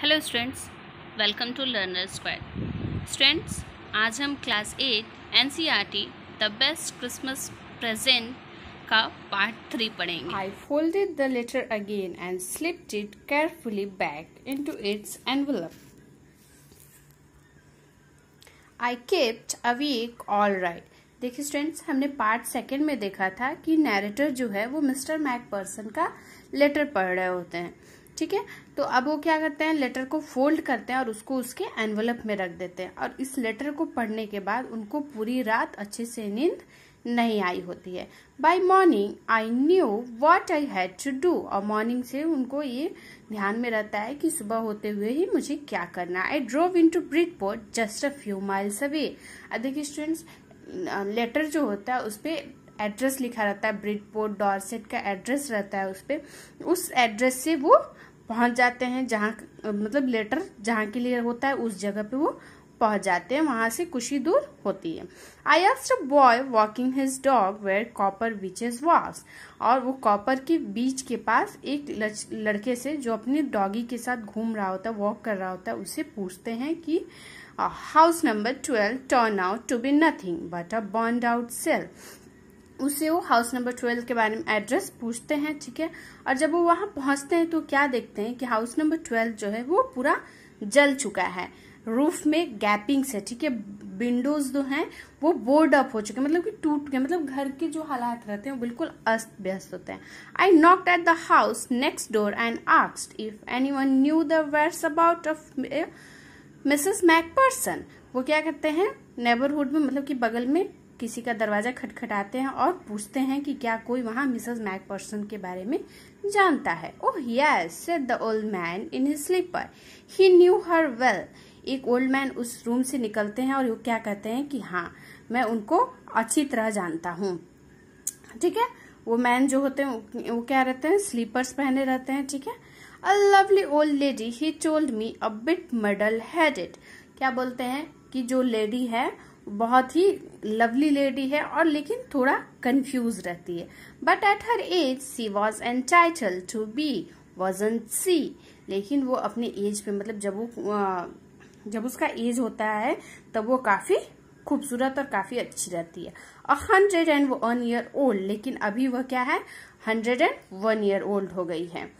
Hello students welcome to Learner Square students आज हम class eight N C R T the best Christmas present का part three पढ़ेंगे I folded the letter again and slipped it carefully back into its envelope I kept a week all right देखिए students हमने part second में देखा था कि narrator जो है वो मिस्टर मैक पर्सन का लेटर पढ़ रहे होते हैं ठीक है तो अब वो क्या करते हैं लेटर को फोल्ड करते हैं और उसको उसके एनवलप में रख देते हैं और इस लेटर को पढ़ने के बाद उनको पूरी रात अच्छे से नींद नहीं आई होती है by morning I knew what I had to do और मॉर्निंग से उनको ये ध्यान में रहता है कि सुबह होते हुए ही मुझे क्या करना I drove into port just a few miles away देखिए स्टूडेंट्स लेटर जो होता है उस पर एड्रेस लिखा रहता है पोर्ट डॉर्सेट का एड्रेस रहता है उस पर उस एड्रेस से वो पहुंच जाते हैं जहाँ मतलब लेटर जहाँ के लिए होता है उस जगह पे वो पहुंच जाते हैं वहां से खुशी दूर होती है I asked boy walking his dog where Copper Beeches was और वो कॉपर के बीच के पास एक लड़के से जो अपनी डॉगी के साथ घूम रहा होता है वॉक कर रहा होता है उसे पूछते हैं कि house number twelve turn out to be nothing but a burned out shell उसे वो हाउस नंबर ट्वेल्व के बारे में एड्रेस पूछते हैं ठीक है और जब वो वहां पहुंचते हैं तो क्या देखते हैं कि हाउस नंबर ट्वेल्व जो है वो पूरा जल चुका है रूफ में गैपिंग्स है ठीक है विंडोज जो हैं वो बोर्ड अप हो चुके मतलब कि टूट गए मतलब घर के जो हालात रहते हैं बिल्कुल अस्त व्यस्त होते हैं I knocked at the house next door and asked if anyone knew दर्स अबाउट ऑफ मिसेस मैक पर्सन वो क्या करते हैं नेबरहुड में मतलब कि बगल में किसी का दरवाज़ा खटखटाते हैं और पूछते हैं कि क्या कोई वहाँ मिसेस मैक पर्सन के बारे में जानता है oh yes said the old man in his slipper he knew her well एक ओल्ड मैन उस रूम से निकलते हैं और वो क्या कहते हैं कि हाँ मैं उनको अच्छी तरह जानता हूँ ठीक है वो मैन जो होते हैं वो क्या रहते हैं स्लीपर्स पहने रहते हैं ठीक है a lovely old lady he told me a bit muddle headed क्या बोलते हैं कि जो लेडी है बहुत ही लवली लेडी है और लेकिन थोड़ा कंफ्यूज रहती है but at her age she was entitle to be an she लेकिन वो अपने एज पे मतलब जब वो जब उसका एज होता है तब वो काफ़ी खूबसूरत और काफ़ी अच्छी रहती है और hundred and one year old लेकिन अभी वह क्या है hundred and one year old हो गई है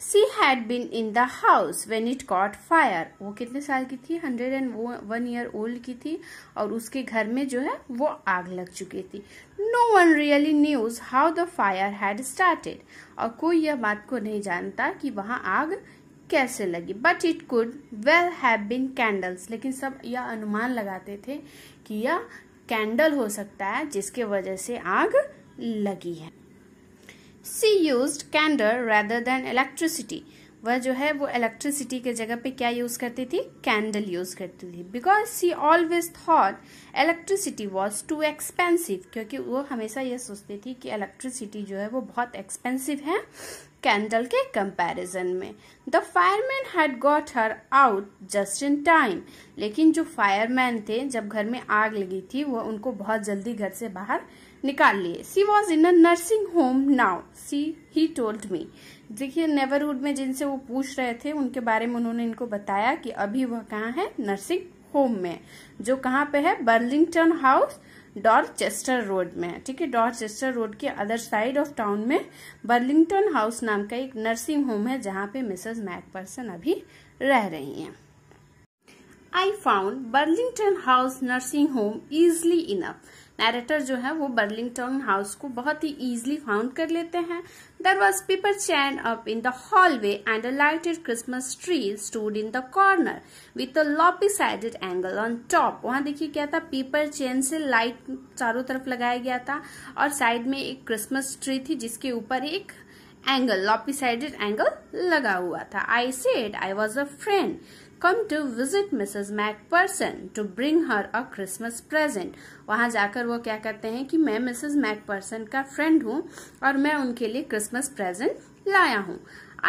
she had been in the house when it caught fire वो कितने साल की थी hundred and one year old की थी और उसके घर में जो है वो आग लग चुकी थी no one really knew how the fire had started और कोई यह बात को नहीं जानता कि वहाँ आग कैसे लगी but it could well have been candles लेकिन सब यह अनुमान लगाते थे कि यह कैंडल हो सकता है जिसके वजह से आग लगी है she use candle rather than electricity वह जो है वो इलेक्ट्रिसिटी के जगह पे क्या यूज करती थी कैंडल यूज करती थी because she always thought electricity was too expensive क्योंकि वो हमेशा ये सोचती थी कि इलेक्ट्रिसिटी जो है वो बहुत एक्सपेंसिव है कैंडल के कंपैरिजन में the fireman had got her out just in time लेकिन जो फायरमैन थे जब घर में आग लगी थी वो उनको बहुत जल्दी घर से बाहर निकाल लिए she was in a nursing home now she he told me देखिए नेबरहुड में जिनसे वो पूछ रहे थे उनके बारे में उन्होंने इनको बताया कि अभी वह कहाँ है नर्सिंग होम में जो कहाँ पे है बर्लिंगटन हाउस डॉर्चेस्टर रोड में ठीक है डॉर्चेस्टर रोड के अदर साइड ऑफ टाउन में बर्लिंगटन हाउस नाम का एक नर्सिंग होम है जहाँ पे मैक मैकपर्सन अभी रह रही हैं I found Burlington House nursing home easily enough narrator जो है वो बर्लिंगटन हाउस को बहुत ही ईजिली फाउंड कर लेते हैं there was paper chain up in the hallway and a lighted Christmas tree stood in the corner with a lopsided angel on top वहां देखिए क्या था पीपर चैन से लाइट चारों तरफ लगाया गया था और साइड में एक क्रिसमस ट्री थी जिसके ऊपर एक एंगल लॉपी साइडेड एंगल लगा हुआ था I said I was a friend come to visit Mrs McPherson to bring her a Christmas present वहां जाकर वो क्या करते हैं कि मैं मिसेज मैक पर्सन का फ्रेंड हूँ और मैं उनके लिए क्रिसमस प्रेजेंट लाया हूँ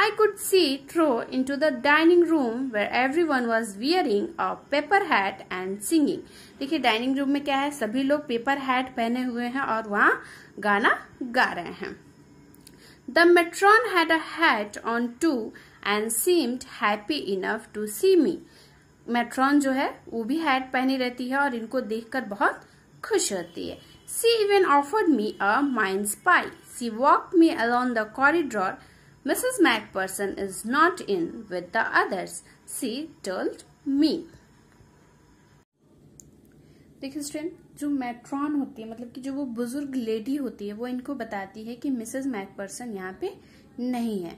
I could see through into the dining room where everyone was wearing a paper hat and singing देखिये डाइनिंग रूम में क्या है सभी लोग पेपर हैट पहने हुए हैं और वहाँ गाना गा रहे हैं the matron had a hat on too and seemed happy enough to see me matron जो है वो भी हैट पहनी रहती है और इनको देखकर बहुत खुश होती है she even offered me a mince pie she walk me along the corridor Mrs Pherson is not in with the others she told me देखिए स्टूडेंट जो मैट्रॉन होती है मतलब कि जो वो बुजुर्ग लेडी होती है वो इनको बताती है कि मिसेस मैकपर्सन यहाँ पे नहीं है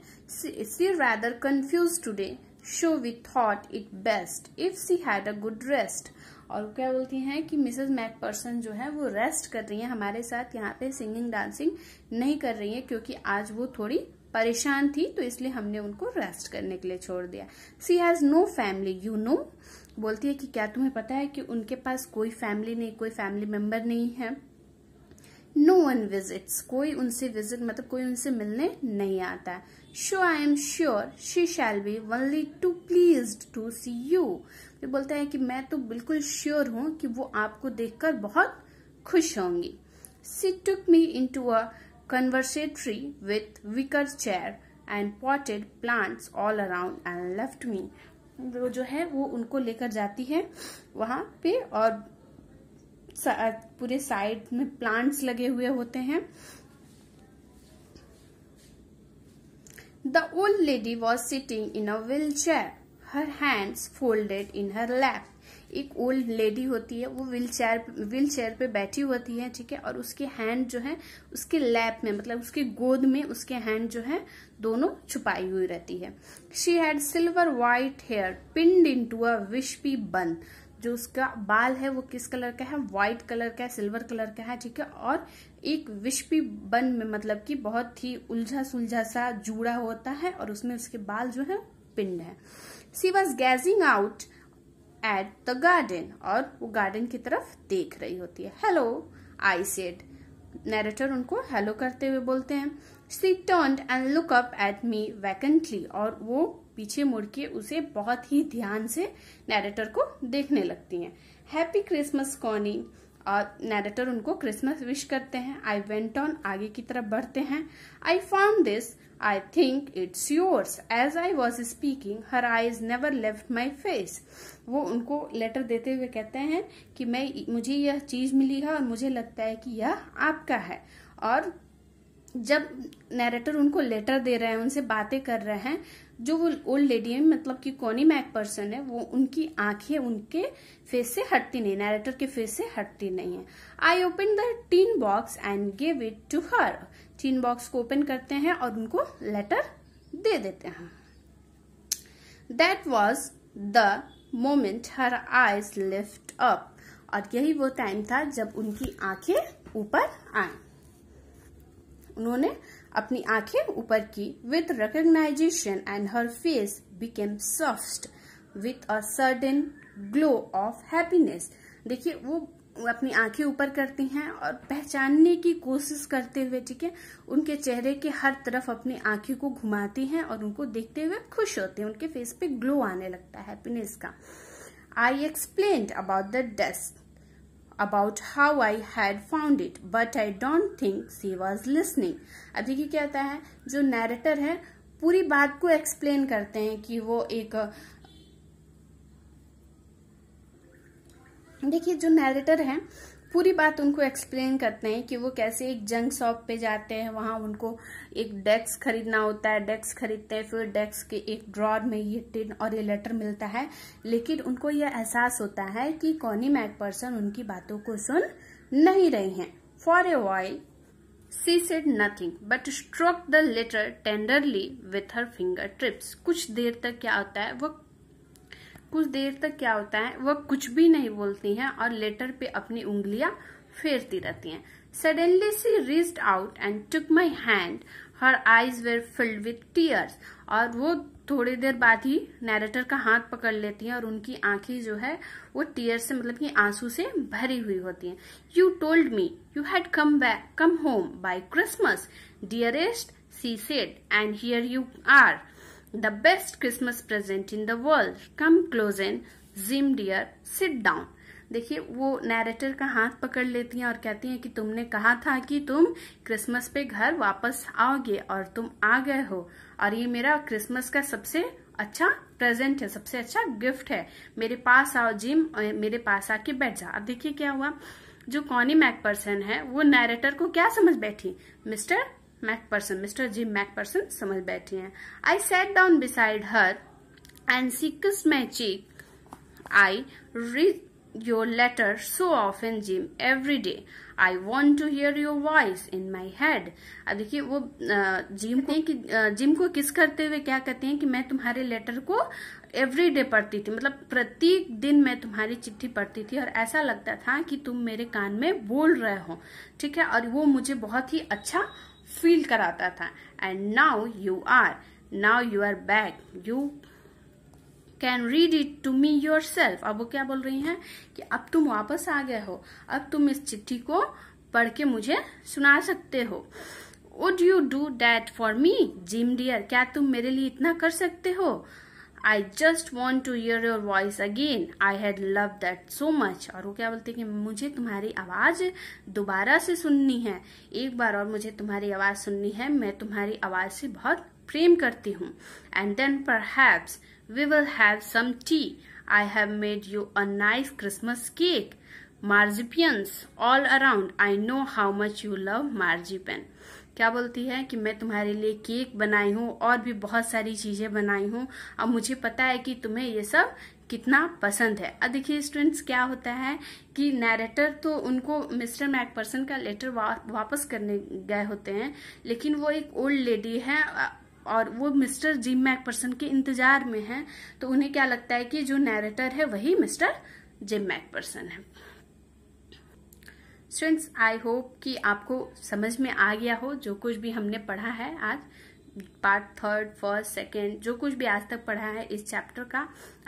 she rather confused today so we thought it best if she had a good rest और क्या बोलती हैं कि मिसेज मैक पर्सन जो है वो रेस्ट कर रही हैं हमारे साथ यहाँ पे सिंगिंग डांसिंग नहीं कर रही है क्योंकि आज वो थोड़ी परेशान थी तो इसलिए हमने उनको रेस्ट करने के लिए छोड़ दिया she has no family you know बोलती है कि क्या तुम्हें पता है कि उनके पास कोई फैमिली नहीं कोई फैमिली मेम्बर नहीं है नो वन विजिट्स कोई उनसे विजिट मतलब कोई उनसे मिलने नहीं आता है so I am sure she shall be only too please to see you ये बोलता है कि मैं तो बिल्कुल श्योर sure हूँ कि वो आपको देखकर बहुत खुश होंगी she took me into a conservatory with wicker chair and potted plants all around and left me वो जो है वो उनको लेकर जाती है वहां पे और पूरे साइड में प्लांट्स लगे हुए होते हैं the old lady was sitting in a wheelchair her hands folded in her lap एक ओल्ड लेडी होती है वो व्हील चेयर व्हील चेयर पे बैठी होती है ठीक है और उसके हैंड जो है उसके लैप में मतलब उसके गोद में उसके हैंड जो है दोनों छुपाई हुई रहती है she had silver white hair pinned into अ विश्पी बन जो उसका बाल है वो किस कलर का है व्हाइट कलर का है सिल्वर कलर का है ठीक है और एक विश्वी बन में मतलब कि बहुत ही उलझा सुलझा सा जुड़ा होता है और उसमें उसके बाल जो है पिंड है she was gazing out at the garden और वो गार्डन की तरफ देख रही होती है हेलो आई सेड नरेटर उनको हेलो करते हुए बोलते हैं she turn and look up at me vacantly और वो पीछे मुड़ के उसे बहुत ही ध्यान से नैरेटर को देखने लगती हैं हैप्पी क्रिसमस कॉनी और नैरेटर उनको क्रिसमस विश करते हैं आई वेंट ऑन आगे की तरफ बढ़ते हैं I found this I think it's yours as I was speaking her eyes never left my face वो उनको लेटर देते हुए कहते हैं कि मैं मुझे यह चीज़ मिली है और मुझे लगता है कि यह आपका है और जब नैरेटर उनको लेटर दे रहे हैं उनसे बातें कर रहे हैं जो वो ओल्ड लेडी है मतलब कि कोनी मैक पर्सन है वो उनकी आंखें उनके फेस से हटती नहीं नैरेटर के फेस से हटती नहीं है I open the tin box and give it to her tin box को ओपन करते हैं और उनको लेटर दे देते हैं that was the moment her eyes lift up और यही वो टाइम था जब उनकी आंखें ऊपर आई उन्होंने अपनी आंखें ऊपर की with recognition and her face became soft with a certain glow of happiness देखिए वो अपनी आंखें ऊपर करती हैं और पहचानने की कोशिश करते हुए ठीक है उनके चेहरे के हर तरफ अपनी आंखें को घुमाती हैं और उनको देखते हुए खुश होते हैं उनके फेस पे ग्लो आने लगता है हैप्पीनेस का I explain about the dust about how I had found it, but I don't think she was listening. अब देखिए क्या होता है जो नैरेटर है पूरी बात को एक्सप्लेन करते हैं कि वो एक देखिए जो नैरेटर है पूरी बात उनको एक्सप्लेन करते हैं कि वो कैसे एक जंक शॉप पे जाते हैं वहां उनको एक डेस्क खरीदना होता है डेस्क खरीदते हैं फिर डेस्क के एक ड्रॉर में ये टिन और ये लेटर मिलता है लेकिन उनको यह एहसास होता है कि कॉनी मैक पर्सन उनकी बातों को सुन नहीं रहे हैं for a while she said nothing but stroke the letter tenderly with her fingertips कुछ देर तक क्या होता है वह कुछ देर तक क्या होता है वह कुछ भी नहीं बोलती हैं और लेटर पे अपनी उंगलियां फेरती रहती हैं suddenly she reached out and took my hand her eyes were filled with tears और वो थोड़ी देर बाद ही नैरेटर का हाथ पकड़ लेती हैं और उनकी आंखें जो है वो टीयर से मतलब कि आंसू से भरी हुई होती हैं you told me you had come back come home by Christmas dearest she said and here you are The best Christmas present in the world. Come close in. Zim dear, sit down. देखिए वो narrator का हाथ पकड़ लेती हैं और कहती हैं कि तुमने कहा था कि तुम क्रिसमस पे घर वापस आओगे और तुम आ गए हो और ये मेरा क्रिसमस का सबसे अच्छा प्रेजेंट है सबसे अच्छा गिफ्ट है मेरे पास आओ जिम मेरे पास आके बैठ जा अब देखिए क्या हुआ जो कॉनी मैक पर्सन है वो नैरेटर को क्या समझ बैठी Mr McPherson Mr Jim McPherson समझ बैठी हैं I sat down beside her and she kissed my cheek I read your letter so often Jim every day I want to hear your voice in my head अब देखिये वो gym को कि gym को किस करते हुए क्या कहते हैं कि मैं तुम्हारे लेटर को एवरी डे पढ़ती थी मतलब प्रत्येक दिन मैं तुम्हारी चिट्ठी पढ़ती थी और ऐसा लगता था कि तुम मेरे कान में बोल रहे हो ठीक है और वो मुझे बहुत ही अच्छा फील कराता था and now you are now you are back you can read it to me yourself अब वो क्या बोल रही हैं कि अब तुम वापस आ गए हो अब तुम इस चिट्ठी को पढ़ के मुझे सुना सकते हो would you do that for me Jim dear क्या तुम मेरे लिए इतना कर सकते हो I just want to hear your voice again I had love that so much और वो क्या बोलते हैं कि मुझे तुम्हारी आवाज दोबारा से सुननी है एक बार और मुझे तुम्हारी आवाज सुननी है मैं तुम्हारी आवाज से बहुत प्रेम करती हूँ and then perhaps we will have some tea I have made you a nice Christmas cake marzipans all around I know how much you love marzipan क्या बोलती है कि मैं तुम्हारे लिए केक बनाई हूँ और भी बहुत सारी चीज़ें बनाई हूँ अब मुझे पता है कि तुम्हें ये सब कितना पसंद है अब देखिए स्टूडेंट्स क्या होता है कि नैरेटर तो उनको मिस्टर मैकपर्सन का लेटर वा, वापस करने गए होते हैं लेकिन वो एक ओल्ड लेडी है और वो मिस्टर जिम मैकपर्सन के इंतजार में है तो उन्हें क्या लगता है कि जो नैरेटर है वही मिस्टर जिम मैकपर्सन है स्टूडेंट्स आई होप कि आपको समझ में आ गया हो जो कुछ भी हमने पढ़ा है आज पार्ट थर्ड फर्स्ट सेकेंड जो कुछ भी आज तक पढ़ा है इस चैप्टर का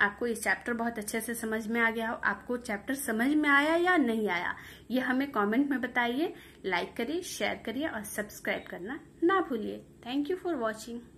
आपको इस चैप्टर बहुत अच्छे से समझ में आ गया हो आपको चैप्टर समझ में आया या नहीं आया ये हमें कमेंट में बताइए लाइक करिए शेयर करिए और सब्सक्राइब करना ना भूलिए थैंक यू फॉर वॉचिंग